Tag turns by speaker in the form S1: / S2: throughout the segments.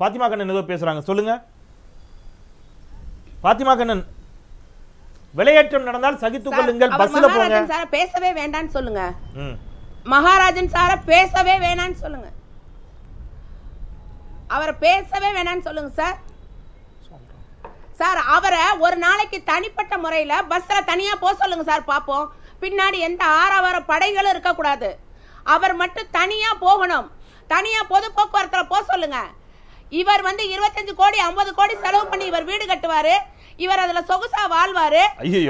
S1: பாத்திமா கண்ணன் ஏதோ பேசுகிறாங்க சொல்லுங்க பாத்திமா கண்ணன் விளையாட்டம் நடந்தால் சகித்துக் கொள்ளுங்கள் பஸ்ல போங்க சார்
S2: பேசவே வேண்டாம்னு சொல்லுங்க மகாராஜன் சார பேசவே வேணாம்னு சொல்லுங்க அவரை பேசவே வேணாம்னு சொல்லுங்க சார் சார் அவரை ஒரு நாளைக்கு தனிப்பட்ட முறையில பஸ்ல தனியா போக சொல்லுங்க சார் பாப்போம் பின்னாடி எந்த ஆறாவர படைகளும் கூடாது அவர் மட்டும் தனியா போகணும் தனியா பொது போக்குவரத்துல போக சொல்லுங்க இவர் வந்து இருபத்தஞ்சு கோடி ஐம்பது கோடி செலவு பண்ணி இவர் வீடு கட்டுவாரு இவர் அதுல சொகுசா வாழ்வாரு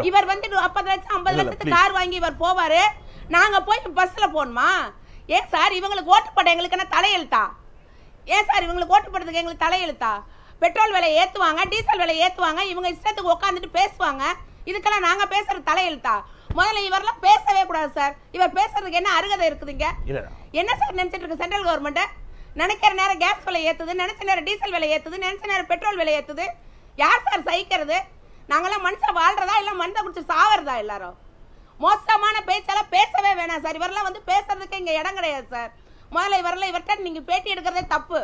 S2: இவர் வந்து முப்பது லட்சம் ஐம்பது லட்சத்துக்கு கார் வாங்கி இவர் போவாரு நாங்க போய் பஸ்ல போகணுமா ஏன் சார் இவங்களுக்கு ஓட்டுப்பட எங்களுக்கு என்ன தலையெழுத்தா ஏன் சார் இவங்களுக்கு ஓட்டுப்படுறதுக்கு எங்களுக்கு தலையெழுத்தா பெட்ரோல் விலை ஏத்துவாங்க டீசல் விலை ஏத்துவாங்க இவங்க இஷ்டத்துக்கு உட்காந்துட்டு பேசுவாங்க இதுக்கெல்லாம் நாங்க பேசுற தலையெழுத்தா முதல்ல இவரெல்லாம் பேசவே கூடாது சார் இவர் பேசுறதுக்கு என்ன அருகதை இருக்குதுங்க என்ன சார் நினைச்சிட்டு இருக்கு சென்ட்ரல் கவர்மெண்ட்டை நினைக்கிற நேரம் கேஸ் விலை ஏற்றுது நினைச்ச நேரம் டீசல் விலை ஏற்றுது நினைச்ச நேரம் பெட்ரோல் விலை ஏற்றுது யார் சார் சகிக்கிறது நாங்களாம் மனுஷன் வாழ்கிறதா இல்லை மனுஷன் குடிச்சு சாவறதா எல்லாரும் மோசமான பேச்செல்லாம் பேசவே வேணாம் சார் இவரெல்லாம் வந்து பேசுறதுக்கு இங்கே இடம் கிடையாது சார் முதல்ல இவரெல்லாம் இவர்கிட்ட நீங்கள் பேட்டி எடுக்கிறதே தப்பு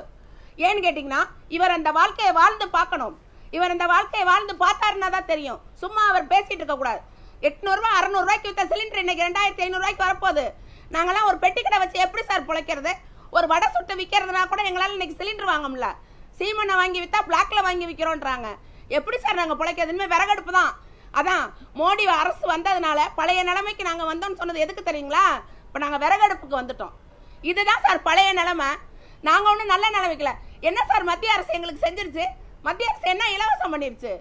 S2: ஏன்னு கேட்டிங்கன்னா இவர் அந்த வாழ்க்கையை வாழ்ந்து பார்க்கணும் இவர் அந்த வாழ்க்கையை வாழ்ந்து பார்த்தாருன்னா தான் தெரியும் சும்மா அவர் பேசிகிட்டு இருக்கக்கூடாது எட்நூறுரூவா அறநூறுவாய்க்கு விற்ற சிலிண்டர் இன்னைக்கு ரெண்டாயிரத்தி ஐநூறுரூவாய்க்கு வரப்போகுது நாங்கள்லாம் ஒரு பெட்டி கடை வச்சு எப்படி சார் பிழைக்கிறது ஒரு வடை சுட்டு விற்கிறதுனா கூட எங்களால் இன்னைக்கு சிலிண்டர் வாங்க முடியல சீமனை வாங்கி விற்றா பிளாக்கில் வாங்கி விற்கிறோன்றாங்க எப்படி சார் நாங்கள் பிழைக்கிறதுமே விறகடுப்பு தான் அதான் மோடி அரசு வந்ததுனால பழைய நிலைமைக்கு நாங்கள் வந்தோம்னு சொன்னது எதுக்கு தெரியுங்களா இப்போ நாங்கள் விறகடுப்புக்கு வந்துட்டோம் இதுதான் சார் பழைய நிலைமை நாங்கள் ஒன்றும் நல்ல நிலைமைக்கல என்ன சார் மத்திய அரசு எங்களுக்கு செஞ்சிருச்சு மத்திய அரசு என்ன இலவசம் பண்ணிருச்சு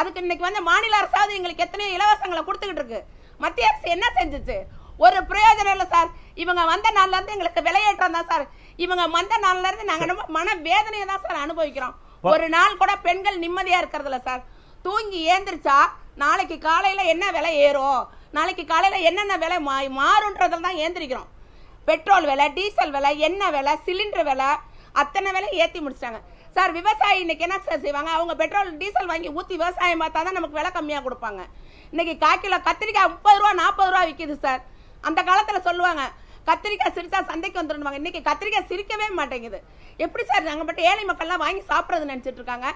S2: அதுக்கு இன்னைக்கு வந்து மாநில அரசாவது எங்களுக்கு எத்தனையோ இலவசங்களை கொடுத்துக்கிட்டு இருக்கு மத்திய அரசு என்ன செஞ்சிச்சு ஒரு பிரயோஜனம் இல்லை சார் இவங்க வந்த நாள்லேருந்து எங்களுக்கு விலையேற்றம் தான் சார் இவங்க வந்த நாள்லேருந்து நாங்கள் ரொம்ப மன வேதனையை தான் சார் அனுபவிக்கிறோம் ஒரு நாள் கூட பெண்கள் நிம்மதியாக இருக்கிறதில்ல சார் தூங்கி ஏந்திரிச்சா நாளைக்கு காலையில் என்ன விலை ஏறும் நாளைக்கு காலையில் என்னென்ன விலை மா மாறுன்றதில் தான் ஏந்திரிக்கிறோம் பெட்ரோல் விலை டீசல் விலை எண்ணெய் விலை சிலிண்டர் விலை அத்தனை விலை ஏற்றி முடிச்சிட்டாங்க சார் விவசாயி இன்னைக்கு என்ன சார் செய்வாங்க அவங்க பெட்ரோல் டீசல் வாங்கி ஊற்றி விவசாயம் பார்த்தா தான் நமக்கு விலை கம்மியாக கொடுப்பாங்க இன்னைக்கு கால் கிலோ கத்திரிக்காய் முப்பது ரூபா நாற்பது ரூபா விற்கிது சார் அந்த காலத்தில் சொல்லுவாங்க கத்திரிக்காய் சிரித்தா சந்தைக்கு வந்துடுவாங்க இன்றைக்கி கத்திரிக்காய் சிரிக்கவே மாட்டேங்குது எப்படி சார் நாங்கள் மட்டும் ஏழை மக்கள்லாம் வாங்கி சாப்பிட்றது நினச்சிட்டு இருக்காங்க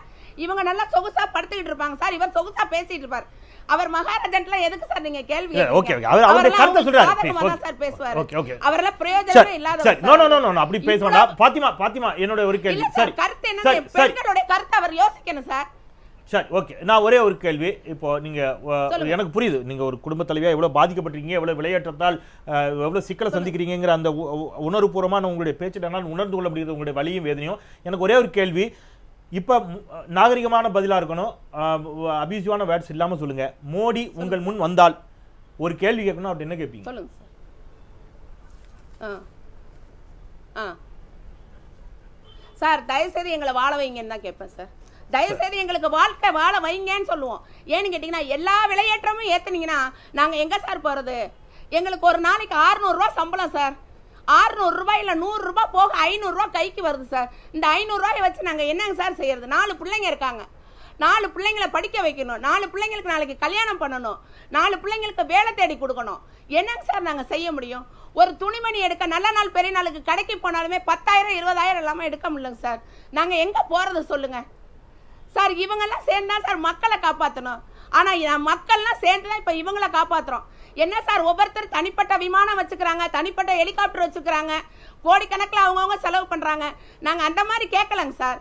S2: இவங்க நல்லா சொகுசாக படுத்துக்கிட்டு இருப்பாங்க சார் இவர் சொகுசாக பேசிகிட்டு இருப்பார் அவர் மகாராஜன்லாம் எதுக்கு சார் நீங்க கேள்வி ஓகே ஓகே அவர் அவருடைய கருத்தை சொல்றாரு சார் பேசுவார் ஓகே ஓகே அவரல இல்லாத sir no no
S1: no no அப்படி பேச வேண்டாம் பாத்திமா பாத்திமா என்னோட ஒரு கேள்வி சார் கருத்து என்ன பெண்களுடைய
S2: கருத்து அவர் யோசிக்கணும் சார்
S1: சரி ஓகே நான் ஒரே ஒரு கேள்வி இப்போ நீங்கள் எனக்கு புரியுது நீங்கள் ஒரு குடும்ப தலைவியாக எவ்வளோ பாதிக்கப்பட்டிருக்கீங்க எவ்வளோ விளையாட்டத்தால் எவ்வளோ சிக்கலை சந்திக்கிறீங்கிற அந்த உணர்வுபூர்வமான உங்களுடைய பேச்சு என்னால் உணர்ந்து கொள்ள முடியுது உங்களுடைய வழியும் வேதனையும் எனக்கு ஒரே ஒரு கேள்வி இப்போ நாகரிகமான பதிலாக இருக்கணும் அபியூசிவான வேர்ட்ஸ் இல்லாமல் சொல்லுங்கள் மோடி உங்கள் முன் வந்தால் ஒரு கேள்வி கேட்கணும் அப்படி என்ன கேட்பீங்க
S2: சார் தயவுசெய்து எங்களை வாழ வைங்கன்னு தான் கேட்பேன் சார் தயவுசெய்து எங்களுக்கு வாழ்க்கை வாழ வைங்கன்னு சொல்லுவோம் ஏன்னு கேட்டீங்கன்னா எல்லா விலையேற்றமும் ஏற்றுனீங்கன்னா நாங்கள் எங்கே சார் போகிறது எங்களுக்கு ஒரு நாளைக்கு ஆறுநூறுரூவா சம்பளம் சார் ஆறுநூறுரூவா இல்லை நூறுரூவா போக ஐநூறுரூவா கைக்கு வருது சார் இந்த ஐநூறுரூவாயை வச்சு நாங்கள் என்னங்க சார் செய்கிறது நாலு பிள்ளைங்க இருக்காங்க நாலு பிள்ளைங்களை படிக்க வைக்கணும் நாலு பிள்ளைங்களுக்கு நாளைக்கு கல்யாணம் பண்ணணும் நாலு பிள்ளைங்களுக்கு வேலை தேடி கொடுக்கணும் என்னங்க சார் நாங்கள் செய்ய முடியும் ஒரு துணிமணி எடுக்க நல்ல நாள் பெரிய நாளுக்கு கடைக்கு போனாலுமே பத்தாயிரம் இருபதாயிரம் இல்லாமல் எடுக்க முடியலங்க சார் நாங்கள் எங்கே போகிறது சொல்லுங்கள் சார் இவங்கெல்லாம் சேர்ந்து தான் சார் மக்களை காப்பாற்றணும் ஆனால் மக்கள்லாம் சேர்ந்து தான் இப்போ இவங்களை காப்பாற்றுறோம் என்ன சார் ஒவ்வொருத்தர் தனிப்பட்ட விமானம் வச்சுக்கிறாங்க தனிப்பட்ட ஹெலிகாப்டர் வச்சுக்கிறாங்க கோடிக்கணக்கில் அவங்கவுங்க செலவு பண்ணுறாங்க நாங்கள் அந்த மாதிரி கேட்கலங்க சார்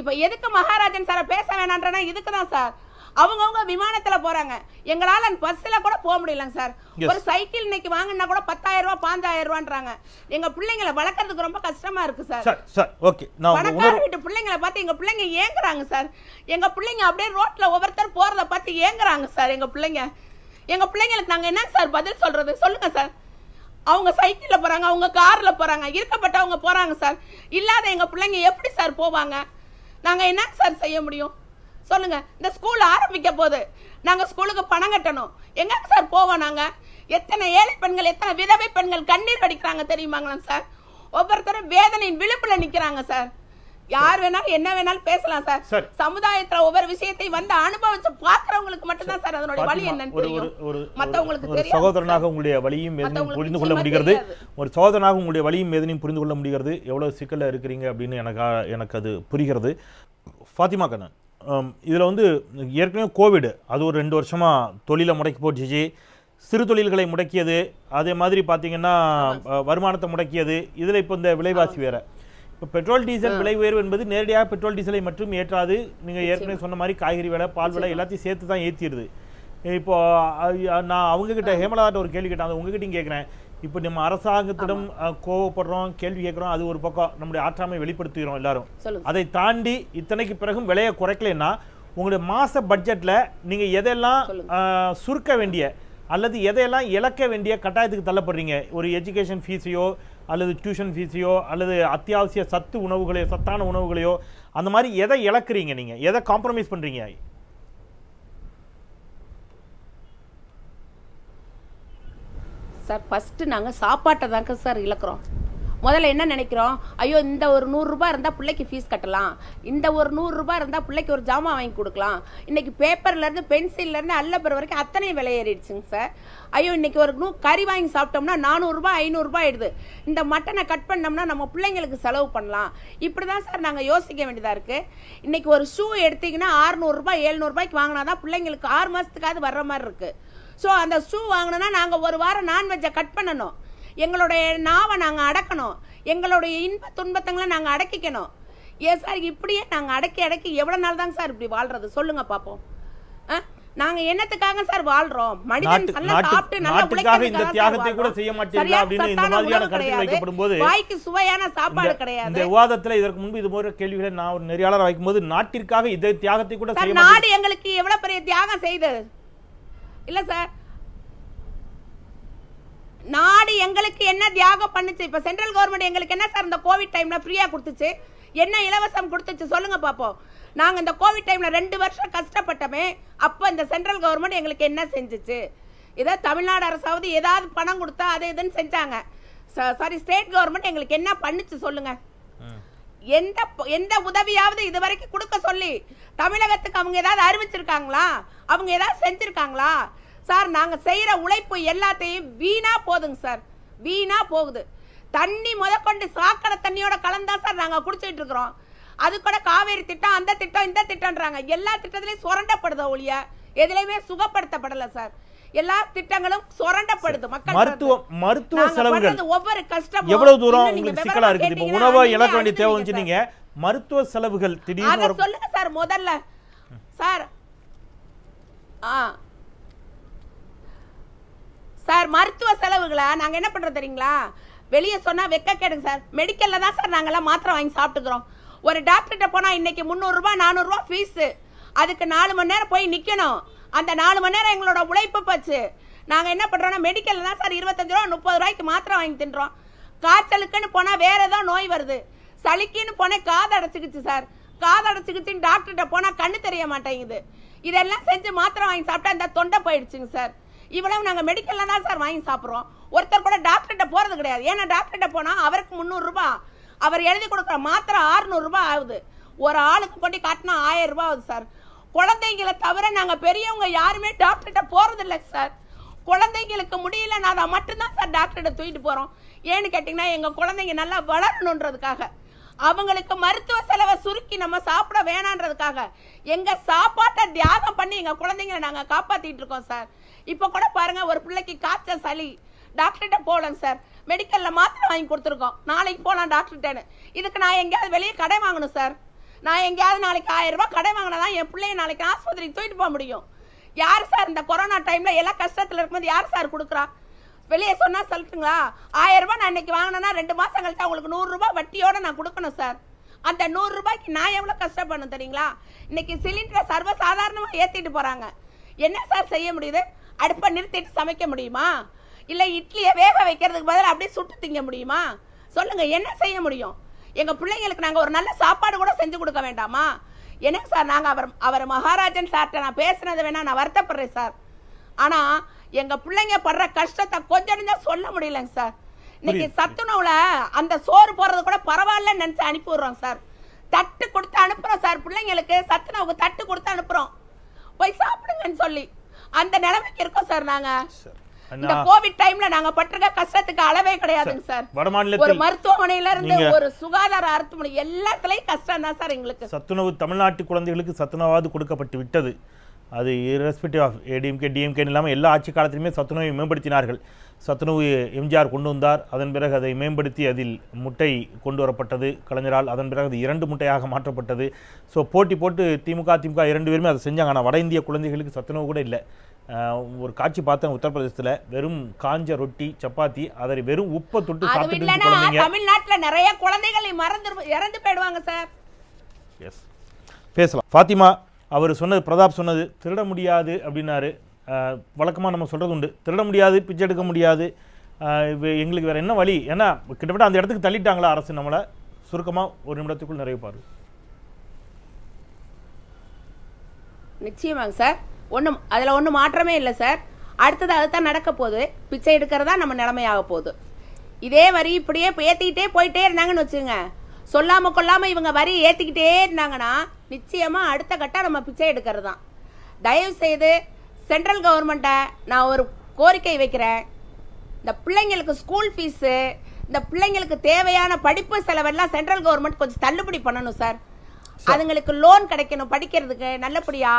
S2: இப்போ எதுக்கு மகாராஜன் சாரை பேச வேணான்றனா இதுக்கு தான் சார் அவங்கவுங்க விமானத்துல போறாங்க எங்களால பஸ்ல கூட போக முடியலங்க சார் ஒரு சைக்கிள் இன்னைக்கு வாங்கினா கூட பத்தாயிரம் ரூபாய் பாஞ்சாயிரம் ரூபான்றாங்க எங்க பிள்ளைங்களை வளர்க்கறதுக்கு ரொம்ப கஷ்டமா இருக்கு சார்
S1: சார் ஓகே பணக்கார வீட்டு
S2: பிள்ளைங்களை பார்த்து எங்க பிள்ளைங்க ஏங்குறாங்க சார் எங்க பிள்ளைங்க அப்படியே ரோட்ல ஒவ்வொருத்தர் போறத பார்த்து ஏங்குறாங்க சார் எங்க பிள்ளைங்க எங்க பிள்ளைங்களுக்கு நாங்க என்ன சார் பதில் சொல்றது சொல்லுங்க சார் அவங்க சைக்கிளில் போறாங்க அவங்க காரில் போகிறாங்க இருக்கப்பட்டவங்க போறாங்க சார் இல்லாத எங்க பிள்ளைங்க எப்படி சார் போவாங்க நாங்கள் என்ன சார் செய்ய முடியும் சொல்லுங்க இந்த ஸ்கூல் ஆரம்பிக்க போது நாங்க ஸ்கூலுக்கு பணம் கட்டணும் எங்க சார் போவோம் நாங்க எத்தனை ஏழை பெண்கள் எத்தனை விதவை பெண்கள் கண்ணீர் வடிக்கிறாங்க தெரியுமாங்களா சார் ஒவ்வொருத்தரும் வேதனையின் விழுப்புல நிக்கிறாங்க சார் யார் வேணாலும் என்ன வேணாலும் பேசலாம் சார் சமுதாயத்துல ஒவ்வொரு விஷயத்தையும் வந்து அனுபவிச்சு பாக்குறவங்களுக்கு மட்டும்தான் சார் அதனுடைய வழி என்னன்னு தெரியும்
S1: மத்தவங்களுக்கு ஒரு சகோதரனாக உங்களுடைய வழியும் வேதனையும் புரிந்து கொள்ள முடிகிறது ஒரு சகோதரனாக உங்களுடைய வழியும் எதனையும் புரிந்து கொள்ள முடிகிறது எவ்வளவு சிக்கல இருக்கிறீங்க அப்படின்னு எனக்கு எனக்கு அது புரிகிறது ஃபாத்திமா கண்ணன் இதில் வந்து ஏற்கனவே கோவிடு அது ஒரு ரெண்டு வருஷமாக தொழிலை முடக்கி போட்டுச்சு சிறு தொழில்களை முடக்கியது அதே மாதிரி பார்த்திங்கன்னா வருமானத்தை முடக்கியது இதில் இப்போ இந்த விலைவாசி வேறு இப்போ பெட்ரோல் டீசல் விலை உயர்வு என்பது நேரடியாக பெட்ரோல் டீசலை மட்டும் ஏற்றாது நீங்கள் ஏற்கனவே சொன்ன மாதிரி காய்கறி விலை பால் விலை எல்லாத்தையும் சேர்த்து தான் ஏற்றிடுது இப்போ நான் அவங்கக்கிட்ட ஹேமலாட்ட ஒரு கேள்வி கேட்டேன் அதை உங்ககிட்டையும் கேட்குறேன் இப்போ நம்ம அரசாங்கத்திடம் கோவப்படுறோம் கேள்வி கேட்குறோம் அது ஒரு பக்கம் நம்முடைய ஆற்றாமை வெளிப்படுத்துகிறோம் எல்லாரும் அதை தாண்டி இத்தனைக்கு பிறகும் விலையை குறைக்கலைன்னா உங்களுடைய மாச பட்ஜெட்டில் நீங்கள் எதெல்லாம் சுருக்க வேண்டிய அல்லது எதையெல்லாம் இழக்க வேண்டிய கட்டாயத்துக்கு தள்ளப்படுறீங்க ஒரு எஜுகேஷன் ஃபீஸையோ அல்லது டியூஷன் ஃபீஸையோ அல்லது அத்தியாவசிய சத்து உணவுகளையோ சத்தான உணவுகளையோ அந்த மாதிரி எதை இழக்கிறீங்க நீங்கள் எதை காம்ப்ரமைஸ் பண்ணுறீங்க
S2: சார் ஃபஸ்ட்டு நாங்கள் சாப்பாட்டை தாங்க சார் இழக்கிறோம் முதல்ல என்ன நினைக்கிறோம் ஐயோ இந்த ஒரு நூறுரூபா இருந்தால் பிள்ளைக்கு ஃபீஸ் கட்டலாம் இந்த ஒரு நூறுரூபா இருந்தால் பிள்ளைக்கு ஒரு ஜாமான் வாங்கி கொடுக்கலாம் இன்றைக்கி பேப்பர்லேருந்து பென்சில்லேருந்து அல்லப்பர் வரைக்கும் அத்தனை விலை சார் ஐயோ இன்றைக்கி ஒரு நூ கறி வாங்கி சாப்பிட்டோம்னா நானூறுரூபா ஐநூறுரூபா ஆயிடுது இந்த மட்டனை கட் பண்ணோம்னா நம்ம பிள்ளைங்களுக்கு செலவு பண்ணலாம் இப்படி தான் சார் நாங்கள் யோசிக்க வேண்டியதாக இருக்குது இன்றைக்கி ஒரு ஷூ எடுத்திங்கன்னா ஆறுநூறுரூபா ஏழ்நூறுபாய்க்கு வாங்கினா தான் பிள்ளைங்களுக்கு ஆறு மாதத்துக்காவது வர்ற மாதிரி இருக்குது ஸோ அந்த ஷூ வாங்கினோன்னா நாங்கள் ஒரு வாரம் நான்வெஜ்ஜை கட் பண்ணணும் எங்களுடைய நாவை நாங்கள் அடக்கணும் எங்களுடைய இன்ப துன்பத்தங்களை நாங்கள் அடக்கிக்கணும் ஏன் சார் இப்படியே நாங்கள் அடக்கி அடக்கி எவ்வளோ நாள் தாங்க சார் இப்படி வாழ்றது சொல்லுங்க பார்ப்போம் நாங்க என்னத்துக்காக சார் வாழ்றோம் மனிதன் நல்லா சாப்பிட்டு நல்லா இந்த தியாகத்தை கூட செய்ய மாட்டீங்களா அப்படின்னு இந்த வாய்க்கு சுவையான சாப்பாடு கிடையாது இந்த
S1: விவாதத்துல இதற்கு முன்பு இது போன்ற கேள்விகளை நான் ஒரு நெறியாளர் வைக்கும்போது நாட்டிற்காக இதை தியாகத்தை கூட நாடு
S2: எங்களுக்கு எவ்வளவு பெரிய தியாகம் செய்தது இல்லை சார் நாடு எங்களுக்கு என்ன தியாகம் பண்ணுச்சு இப்போ சென்ட்ரல் கவர்மெண்ட் எங்களுக்கு என்ன சார் இந்த கோவிட் டைமில் ஃப்ரீயாக கொடுத்துச்சு என்ன இலவசம் கொடுத்துச்சு சொல்லுங்கள் பார்ப்போம் நாங்கள் இந்த கோவிட் டைமில் ரெண்டு வருஷம் கஷ்டப்பட்டோமே அப்போ இந்த சென்ட்ரல் கவர்மெண்ட் எங்களுக்கு என்ன செஞ்சிச்சு இதை தமிழ்நாடு அரசாவது ஏதாவது பணம் கொடுத்தா அதை இதுன்னு செஞ்சாங்க சாரி ஸ்டேட் கவர்மெண்ட் எங்களுக்கு என்ன பண்ணுச்சு சொல்லுங்கள் எந்த எந்த உதவியாவது இதுவரைக்கும் கொடுக்க சொல்லி தமிழகத்துக்கு அவங்க ஏதாவது அறிவிச்சிருக்காங்களா அவங்க ஏதாவது செஞ்சிருக்காங்களா சார் நாங்கள் செய்கிற உழைப்பு எல்லாத்தையும் வீணா போதுங்க சார் வீணா போகுது தண்ணி முதற்கொண்டு சாக்கடை தண்ணியோட கலந்தா சார் நாங்கள் குடிச்சிட்டு இருக்கிறோம் அது கூட காவேரி திட்டம் அந்த திட்டம் இந்த திட்டம்ன்றாங்க எல்லா திட்டத்திலையும் சுரண்டப்படுது ஒழிய எதுலையுமே சுகப்படுத்தப்படலை சார் எல்லா திட்டங்களும் சுரண்டப்படுது மக்கள் மருத்துவ
S1: மருத்துவ செலவுகள் ஒவ்வொரு கஷ்டம் எவ்வளவு தூரம் உங்களுக்கு சிக்கலா இருக்குது இப்போ உணவை இழக்க வேண்டிய தேவை வந்துச்சுனீங்க மருத்துவ செலவுகள் திடீர்னு
S2: சொல்லுங்க சார் முதல்ல சார் ஆ சார் மருத்துவ செலவுகளை நாங்க என்ன பண்ணுறோம் தெரியுங்களா வெளியே சொன்னா வெக்க கேடுங்க சார் மெடிக்கல்ல தான் சார் நாங்கெல்லாம் மாத்திரை வாங்கி சாப்பிட்டுக்கிறோம் ஒரு டாக்டர்கிட்ட போனா இன்னைக்கு முந்நூறுரூவா நானூறுரூவா ஃபீஸு அதுக்கு நாலு மணி நேரம் போய் நிற்கணும் அந்த நாலு மணி நேரம் எங்களோட உழைப்பு போச்சு நாங்கள் என்ன பண்ணுறோன்னா மெடிக்கலில் தான் சார் இருபத்தஞ்சு ரூபா முப்பது ரூபாய்க்கு மாத்திரை வாங்கி தின்றோம் காய்ச்சலுக்குன்னு போனால் வேறு ஏதோ நோய் வருது சளிக்குன்னு போனால் காது அடைச்சிக்கிச்சு சார் காது அடைச்சிக்கிச்சின்னு டாக்டர்கிட்ட போனால் கண்ணு தெரிய மாட்டேங்குது இதெல்லாம் செஞ்சு மாத்திரை வாங்கி சாப்பிட்டா இந்த தொண்டை போயிடுச்சுங்க சார் இவ்வளவு நாங்கள் மெடிக்கலில் தான் சார் வாங்கி சாப்பிட்றோம் ஒருத்தர் கூட டாக்டர்கிட்ட போகிறது கிடையாது ஏன்னா டாக்டர்கிட்ட போனால் அவருக்கு முந்நூறுரூபா அவர் எழுதி கொடுக்குற மாத்திரை ஆறுநூறுரூபா ஆகுது ஒரு ஆளுக்கு போட்டி காட்டினா ஆயிரம் ரூபா ஆகுது சார் குழந்தைங்களை தவிர நாங்கள் பெரியவங்க யாருமே டாக்டர்கிட்ட இல்லை சார் குழந்தைங்களுக்கு முடியல நான் மட்டும்தான் சார் டாக்டர்கிட்ட தூக்கிட்டு போகிறோம் ஏன்னு கேட்டிங்கன்னா எங்கள் குழந்தைங்க நல்லா வளரணுன்றதுக்காக அவங்களுக்கு மருத்துவ செலவை சுருக்கி நம்ம சாப்பிட வேணான்றதுக்காக எங்கள் சாப்பாட்டை தியாகம் பண்ணி எங்கள் குழந்தைங்களை நாங்கள் காப்பாற்றிட்டு இருக்கோம் சார் இப்போ கூட பாருங்கள் ஒரு பிள்ளைக்கு காய்ச்சல் சளி டாக்டர்கிட்ட போகலங்க சார் மெடிக்கலில் மாத்திரை வாங்கி கொடுத்துருக்கோம் நாளைக்கு போகலாம் டாக்டர்கிட்டன்னு இதுக்கு நான் எங்கேயாவது வெளியே கடை வாங்கணும் சார் நான் எங்கேயாவது நாளைக்கு ஆயிரம் ரூபாய் கடை வாங்கினா தான் என் பிள்ளைய நாளைக்கு ஆஸ்பத்திரிக்கு தூக்கிட்டு போக முடியும் யார் சார் இந்த கொரோனா டைமில் எல்லாம் கஷ்டத்தில் இருக்கும்போது யார் சார் கொடுக்குறா வெளியே சொன்னால் சொல்லட்டுங்களா ஆயிரம் ரூபாய் நான் இன்னைக்கு வாங்கினேன்னா ரெண்டு மாதம் கழிச்சா அவங்களுக்கு நூறுரூபா வட்டியோட நான் கொடுக்கணும் சார் அந்த நூறுரூபாய்க்கு நான் எவ்வளோ கஷ்டப்படணும் தெரியுங்களா இன்னைக்கு சிலிண்டரை சர்வசாதாரணமாக ஏற்றிட்டு போகிறாங்க என்ன சார் செய்ய முடியுது அடுப்பை நிறுத்திட்டு சமைக்க முடியுமா இல்லை இட்லியை வேக வைக்கிறதுக்கு பதில் அப்படியே சுட்டு திங்க முடியுமா சொல்லுங்கள் என்ன செய்ய முடியும் எங்கள் பிள்ளைங்களுக்கு நாங்கள் ஒரு நல்ல சாப்பாடு கூட செஞ்சு கொடுக்க வேண்டாமா என்னங்க சார் நாங்கள் அவர் அவர் மகாராஜன் சார்கிட்ட நான் பேசுனது வேணா நான் வருத்தப்படுறேன் சார் ஆனால் எங்கள் பிள்ளைங்க படுற கஷ்டத்தை கொஞ்சம் கொஞ்சம் சொல்ல முடியலங்க சார் இன்னைக்கு சத்துணவுல அந்த சோறு போடுறது கூட பரவாயில்லன்னு நினச்சி அனுப்பி விடுறோம் சார் தட்டு கொடுத்து அனுப்புகிறோம் சார் பிள்ளைங்களுக்கு சத்துணவுக்கு தட்டு கொடுத்து அனுப்புகிறோம் போய் சாப்பிடுங்கன்னு சொல்லி அந்த நிலைமைக்கு இருக்கோம் சார் நாங்கள்
S1: இந்த கோவிட்
S2: டைம்ல நாங்க பட்டிருக்க கஷ்டத்துக்கு அளவே கிடையாது சார் வடமாநிலத்தில் ஒரு மருத்துவமனையில இருந்து ஒரு சுகாதார மருத்துவமனை எல்லாத்துலயும் கஷ்டம் தான் சார் எங்களுக்கு
S1: சத்துணவு தமிழ்நாட்டு குழந்தைகளுக்கு சத்துணவாது கொடுக்கப்பட்டு விட்டது அது இரஸ்பெக்டிவ் ஆஃப் ஏடிஎம்கே டிஎம்கேன்னு இல்லாமல் எல்லா ஆட்சி காலத்திலுமே சத்துணவை மேம்படுத்தினார்கள் சத்துணவு எம்ஜிஆர் கொண்டு வந்தார் அதன் பிறகு அதை மேம்படுத்தி அதில் முட்டை கொண்டு வரப்பட்டது கலைஞரால் அதன் பிறகு அது இரண்டு முட்டையாக மாற்றப்பட்டது ஸோ போட்டி போட்டு திமுக திமுக இரண்டு பேருமே அதை செஞ்சாங்க ஆனால் வட இந்திய குழந்தைகளுக்கு சத்துணவு கூட இல்லை ஒரு காட்சி பார்த்தேன் உத்தரப்பிரதேசத்துல வெறும் காஞ்ச ரொட்டி சப்பாத்தி அதை வெறும் உப்பை தொட்டு சாப்பிட்டு
S2: தமிழ்நாட்டில் நிறைய குழந்தைகளை மறந்து இறந்து போயிடுவாங்க சார்
S1: எஸ் பேசலாம் ஃபாத்திமா அவர் சொன்னது பிரதாப் சொன்னது திருட முடியாது அப்படின்னாரு வழக்கமாக நம்ம சொல்கிறது உண்டு திருட முடியாது பிச்சை எடுக்க முடியாது எங்களுக்கு வேறு என்ன வழி ஏன்னா கிட்டத்தட்ட அந்த இடத்துக்கு தள்ளிட்டாங்களா அரசு நம்மளை சுருக்கமாக ஒரு நிமிடத்துக்குள் நிறைய பாரு
S2: நிச்சயமாங்க சார் ஒன்றும் அதில் ஒன்றும் மாற்றமே இல்லை சார் அடுத்தது அதுதான் நடக்க போகுது பிச்சை எடுக்கிறதா நம்ம நிலைமையாக போகுது இதே வரி இப்படியே ஏற்றிக்கிட்டே போயிட்டே இருந்தாங்கன்னு வச்சுங்க சொல்லாமல் கொள்ளாமல் இவங்க வரி ஏற்றிக்கிட்டே இருந்தாங்கன்னா நிச்சயமாக அடுத்த கட்டம் நம்ம பிச்சை எடுக்கிறது தான் தயவு செய்து சென்ட்ரல் கவர்மெண்ட்டை நான் ஒரு கோரிக்கை வைக்கிறேன் இந்த பிள்ளைங்களுக்கு ஸ்கூல் ஃபீஸு இந்த பிள்ளைங்களுக்கு தேவையான படிப்பு செலவெல்லாம் சென்ட்ரல் கவர்மெண்ட் கொஞ்சம் தள்ளுபடி பண்ணணும் சார் அதுங்களுக்கு லோன் கிடைக்கணும் படிக்கிறதுக்கு நல்லபடியா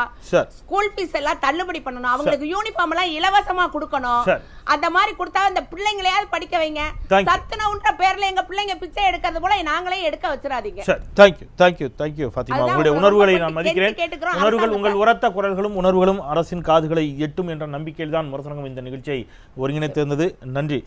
S2: ஸ்கூல் ஃபீஸ் எல்லாம் தள்ளுபடி பண்ணணும் அவங்களுக்கு யூனிஃபார்ம் எல்லாம் இலவசமா கொடுக்கணும் அந்த மாதிரி கொடுத்தா அந்த பிள்ளைங்களையாவது படிக்க வைங்க சத்துணவுன்ற பேர்ல எங்க பிள்ளைங்க பிச்சை எடுக்கிறது போல நாங்களே எடுக்க வச்சிடாதீங்க
S1: தேங்க்யூ தேங்க்யூ தேங்க்யூ ஃபாத்திமா உங்களுடைய உணர்வுகளை நான் மதிக்கிறேன் உணர்வுகள் உங்கள் உரத்த குரல்களும் உணர்வுகளும் அரசின் காதுகளை எட்டும் என்ற நம்பிக்கையில் தான் முரசனகம் இந்த நிகழ்ச்சியை ஒருங்கிணைத்திருந்தது நன்றி